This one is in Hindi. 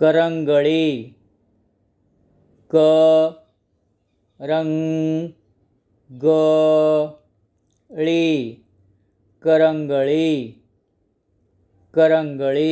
करंगड़ी क रंग गड़ी करंगड़ी करंगड़ी